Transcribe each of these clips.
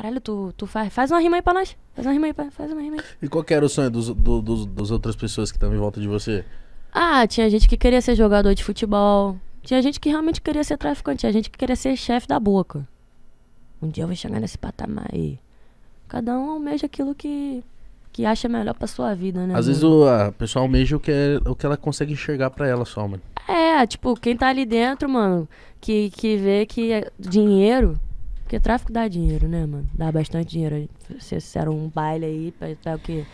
Caralho, tu, tu faz, faz uma rima aí pra nós. Faz uma rima aí, pra, faz uma rima aí. E qual que era o sonho dos, do, dos, dos outras pessoas que estavam em volta de você? Ah, tinha gente que queria ser jogador de futebol. Tinha gente que realmente queria ser traficante. Tinha gente que queria ser chefe da boca. Um dia eu vou chegar nesse patamar aí. Cada um almeja aquilo que, que acha melhor pra sua vida, né? Às mano? vezes o a pessoa almeja o que, é, o que ela consegue enxergar pra ela só, mano. É, tipo, quem tá ali dentro, mano, que, que vê que é dinheiro porque tráfico dá dinheiro, né, mano? Dá bastante dinheiro. Vocês fizeram um baile aí pra o quê?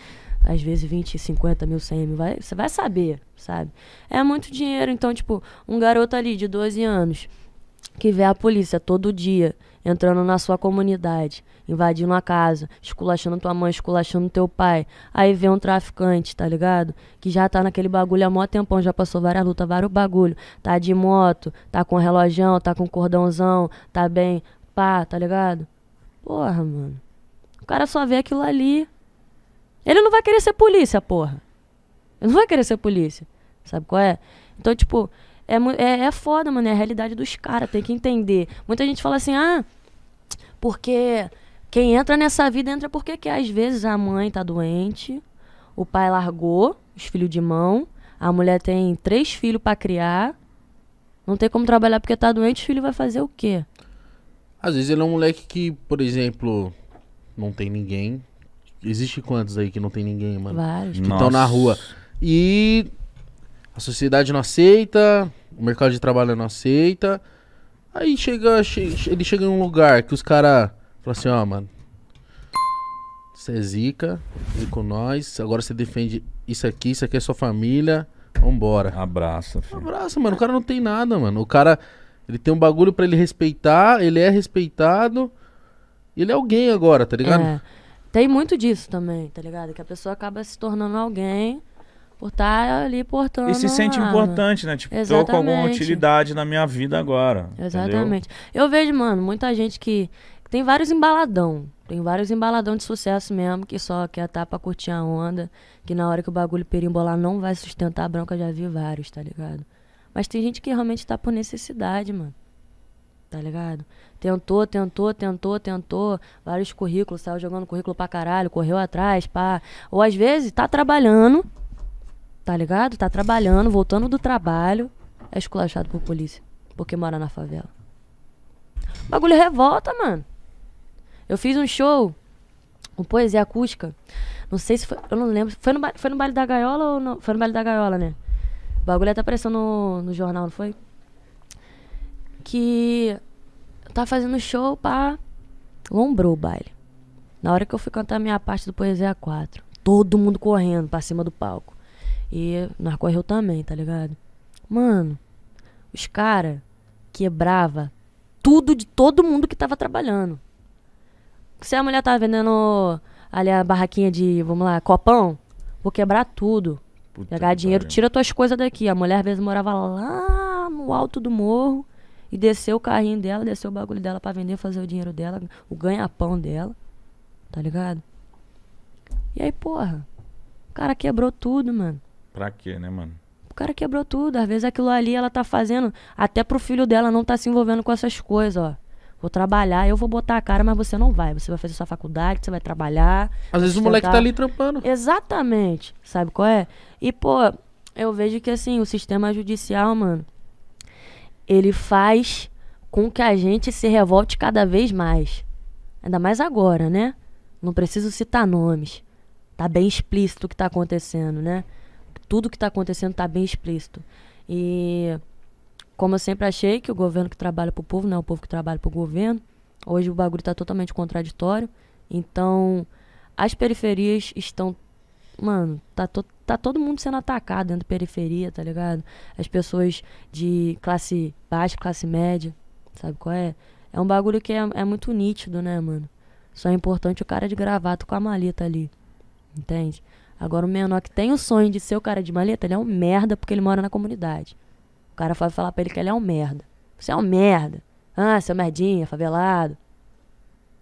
Às vezes 20, 50 mil, 100 mil. Vai, você vai saber, sabe? É muito dinheiro. Então, tipo, um garoto ali de 12 anos que vê a polícia todo dia entrando na sua comunidade, invadindo a casa, esculachando tua mãe, esculachando teu pai. Aí vê um traficante, tá ligado? Que já tá naquele bagulho há mó tempão, já passou várias lutas, vários bagulho. Tá de moto, tá com relojão, tá com cordãozão, tá bem pá, tá ligado? Porra, mano. O cara só vê aquilo ali. Ele não vai querer ser polícia, porra. Ele não vai querer ser polícia. Sabe qual é? Então, tipo, é, é, é foda, mano. É a realidade dos caras. Tem que entender. Muita gente fala assim, ah, porque quem entra nessa vida entra porque quer. Às vezes a mãe tá doente, o pai largou os filhos de mão, a mulher tem três filhos para criar, não tem como trabalhar porque tá doente, o filho vai fazer o quê? Às vezes ele é um moleque que, por exemplo, não tem ninguém. Existe quantos aí que não tem ninguém, mano? Vários. Que estão na rua. E a sociedade não aceita, o mercado de trabalho não aceita. Aí chega, ele chega em um lugar que os caras falam assim, ó, oh, mano, você é zica, vem com nós, agora você defende isso aqui, isso aqui é sua família, vambora. Abraça, filho. Abraça, mano, o cara não tem nada, mano. O cara ele tem um bagulho para ele respeitar, ele é respeitado. Ele é alguém agora, tá ligado? É. Tem muito disso também, tá ligado? Que a pessoa acaba se tornando alguém por estar tá ali portando. E se sente importante, né? Tipo, Exatamente. tô com alguma utilidade na minha vida agora. Exatamente. Entendeu? Eu vejo, mano, muita gente que. Tem vários embaladão. Tem vários embaladão de sucesso mesmo, que só quer estar tá pra curtir a onda. Que na hora que o bagulho perimbolar não vai sustentar a branca, já vi vários, tá ligado? Mas tem gente que realmente tá por necessidade, mano. Tá ligado? Tentou, tentou, tentou, tentou. Vários currículos, saiu jogando currículo pra caralho, correu atrás, pá. Ou às vezes tá trabalhando, tá ligado? Tá trabalhando, voltando do trabalho, é esculachado por polícia, porque mora na favela. O bagulho revolta, mano. Eu fiz um show, um poesia acústica. Não sei se foi, eu não lembro. Foi no, foi no baile da gaiola ou não? Foi no baile da gaiola, né? O bagulho até apareceu no, no jornal, não foi? Que tá fazendo show pra. Lombrou o baile. Na hora que eu fui cantar minha parte do Poesia 4, todo mundo correndo pra cima do palco. E nós correu também, tá ligado? Mano, os caras quebrava tudo de todo mundo que tava trabalhando. Se a mulher tava vendendo ali a barraquinha de, vamos lá, copão, vou quebrar tudo. Puta Pegar dinheiro, tira tuas coisas daqui. A mulher, às vezes, morava lá no alto do morro e desceu o carrinho dela, desceu o bagulho dela para vender, fazer o dinheiro dela, o ganha-pão dela. Tá ligado? E aí, porra, o cara quebrou tudo, mano. Pra quê, né, mano? O cara quebrou tudo. Às vezes aquilo ali ela tá fazendo até pro filho dela não tá se envolvendo com essas coisas, ó. Vou trabalhar, eu vou botar a cara, mas você não vai. Você vai fazer sua faculdade, você vai trabalhar. Às vezes o moleque tá ali trampando. Exatamente. Sabe qual é? E, pô, eu vejo que, assim, o sistema judicial, mano, ele faz com que a gente se revolte cada vez mais. Ainda mais agora, né? Não preciso citar nomes. Tá bem explícito o que tá acontecendo, né? Tudo que tá acontecendo tá bem explícito. E como eu sempre achei que o governo que trabalha para o povo não é o povo que trabalha para o governo, hoje o bagulho está totalmente contraditório. Então, as periferias estão. Mano, tá, to, tá todo mundo sendo atacado dentro da periferia, tá ligado? As pessoas de classe baixa, classe média, sabe qual é? É um bagulho que é, é muito nítido, né, mano? Só é importante o cara de gravata com a maleta ali. Entende? Agora, o menor que tem o sonho de ser o cara de maleta, ele é um merda porque ele mora na comunidade. O cara vai falar pra ele que ele é um merda. Você é um merda. Ah, seu merdinha, favelado.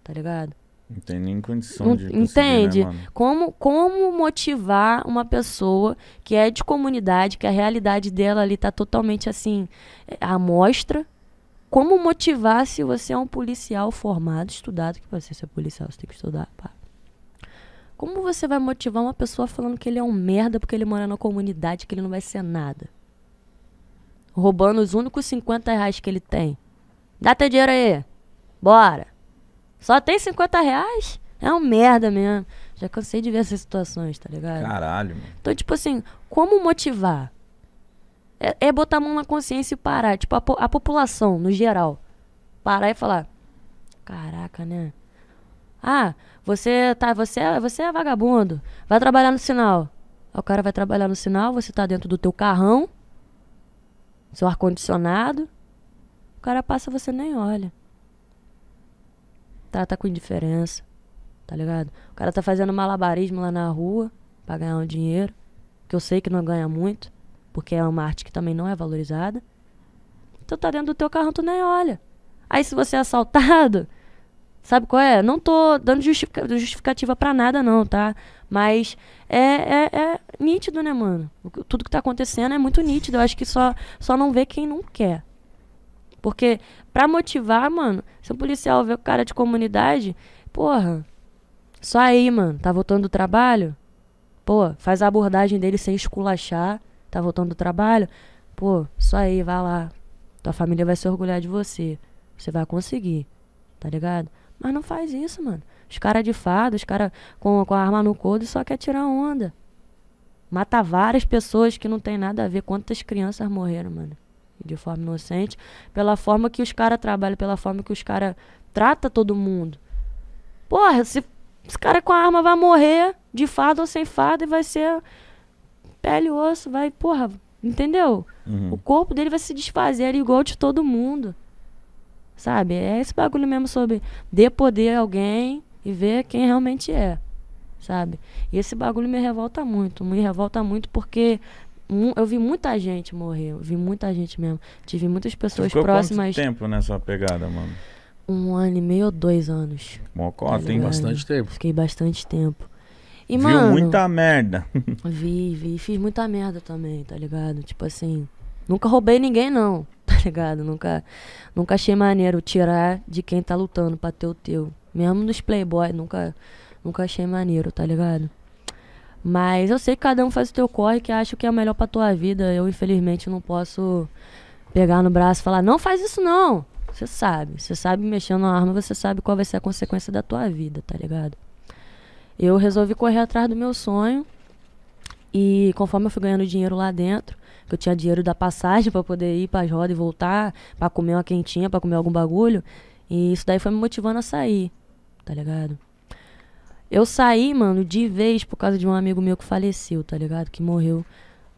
Tá ligado? Não tem nem condição de conseguir, né, Entende? Né, como, como motivar uma pessoa que é de comunidade, que a realidade dela ali tá totalmente assim, é, à mostra. Como motivar se você é um policial formado, estudado, que você ser policial, você tem que estudar, pá. Como você vai motivar uma pessoa falando que ele é um merda porque ele mora na comunidade, que ele não vai ser nada? roubando os únicos 50 reais que ele tem. Dá teu dinheiro aí. Bora. Só tem 50 reais? É um merda mesmo. Já cansei de ver essas situações, tá ligado? Caralho. Mano. Então, tipo assim, como motivar? É, é, botar a mão na consciência e parar. Tipo, a, a população, no geral. Parar e falar: Caraca, né? Ah, você tá, você, é, você é vagabundo. Vai trabalhar no sinal. O cara vai trabalhar no sinal, você tá dentro do teu carrão seu ar-condicionado, o cara passa você nem olha. Trata tá, tá com indiferença, tá ligado? O cara tá fazendo malabarismo lá na rua pra ganhar um dinheiro, que eu sei que não ganha muito, porque é uma arte que também não é valorizada. Tu então tá dentro do teu carro, tu nem olha. Aí se você é assaltado, Sabe qual é? Não tô dando justificativa para nada, não, tá? Mas é, é, é, nítido, né, mano? Tudo que tá acontecendo é muito nítido. Eu acho que só, só não vê quem não quer. Porque pra motivar, mano, se um policial vê o cara de comunidade, porra, só aí, mano, tá voltando do trabalho? Pô, faz a abordagem dele sem esculachar, tá voltando do trabalho? Pô, só aí, vai lá. Tua família vai se orgulhar de você. Você vai conseguir, tá ligado? Mas não faz isso, mano. Os caras de fado, os caras com, com a arma no couro só quer tirar onda. Mata várias pessoas que não tem nada a ver. Quantas crianças morreram, mano? De forma inocente. Pela forma que os caras trabalham, pela forma que os caras tratam todo mundo. Porra, se esse cara com a arma vai morrer, de fado ou sem fado, e vai ser pele e osso, vai, porra, entendeu? Uhum. O corpo dele vai se desfazer é igual de todo mundo. Sabe? É esse bagulho mesmo sobre dê poder a alguém e ver quem realmente é. Sabe? E esse bagulho me revolta muito. Me revolta muito porque eu vi muita gente morrer. Eu vi muita gente mesmo. Tive muitas pessoas ficou próximas. Quanto tempo nessa pegada, mano? Um ano e meio ou dois anos. Mocó, tem bastante tempo. Fiquei bastante tempo. E, Viu mano, muita merda. vi, vi. Fiz muita merda também, tá ligado? Tipo assim, nunca roubei ninguém, não ligado? Nunca, nunca achei maneiro tirar de quem tá lutando pra ter o teu. Mesmo nos playboy, nunca, nunca achei maneiro, tá ligado? Mas eu sei que cada um faz o teu corre, que acha que é melhor pra tua vida. Eu, infelizmente, não posso pegar no braço e falar, não faz isso não. Você sabe, você sabe mexendo na arma, você sabe qual vai ser a consequência da tua vida, tá ligado? Eu resolvi correr atrás do meu sonho e conforme eu fui ganhando dinheiro lá dentro, que eu tinha dinheiro da passagem para poder ir para as rodas e voltar, para comer uma quentinha, para comer algum bagulho, e isso daí foi me motivando a sair, tá ligado? Eu saí, mano, de vez por causa de um amigo meu que faleceu, tá ligado? Que morreu.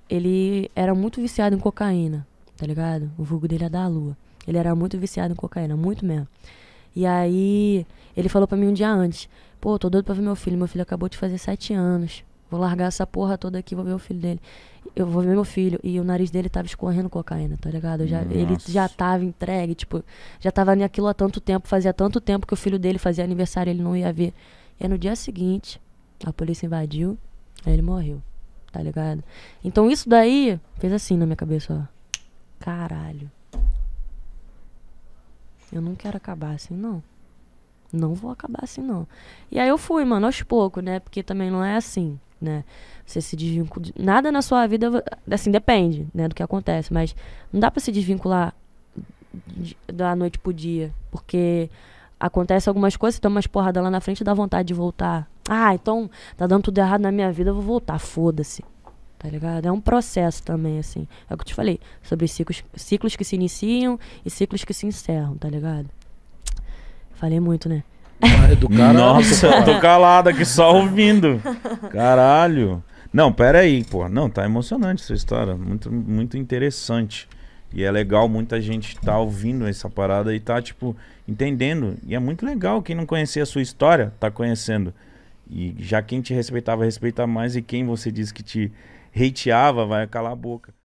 Ele era muito viciado em cocaína, tá ligado? O vulgo dele é da lua. Ele era muito viciado em cocaína, muito mesmo. E aí, ele falou para mim um dia antes: Pô, tô doido pra ver meu filho. Meu filho acabou de fazer sete anos. Vou largar essa porra toda aqui, vou ver o filho dele. Eu vou ver meu filho. E o nariz dele tava escorrendo cocaína, tá ligado? Já, ele já tava entregue, tipo, já tava naquilo há tanto tempo, fazia tanto tempo que o filho dele fazia aniversário, ele não ia ver. E no dia seguinte, a polícia invadiu, aí ele morreu, tá ligado? Então isso daí fez assim na minha cabeça, ó. Caralho. Eu não quero acabar assim, não não vou acabar assim, não. E aí eu fui, mano, aos poucos, né? Porque também não é assim, né? Você se desvincula. Nada na sua vida, assim, depende, né, do que acontece. Mas não dá para se desvincular da noite pro dia. Porque acontece algumas coisas, você toma umas porradas lá na frente dá vontade de voltar. Ah, então tá dando tudo errado na minha vida, eu vou voltar, foda-se. Tá ligado? É um processo também, assim. É o que eu te falei, sobre ciclos, ciclos que se iniciam e ciclos que se encerram, tá ligado? Falei muito, né? Nossa, eu tô calado aqui só ouvindo. Caralho. Não, pera aí, pô. Não, tá emocionante essa história. Muito, muito interessante. E é legal muita gente tá ouvindo essa parada e tá, tipo, entendendo. E é muito legal. Quem não conhecia a sua história, tá conhecendo. E já quem te respeitava, respeita mais. E quem você disse que te hateava, vai calar a boca.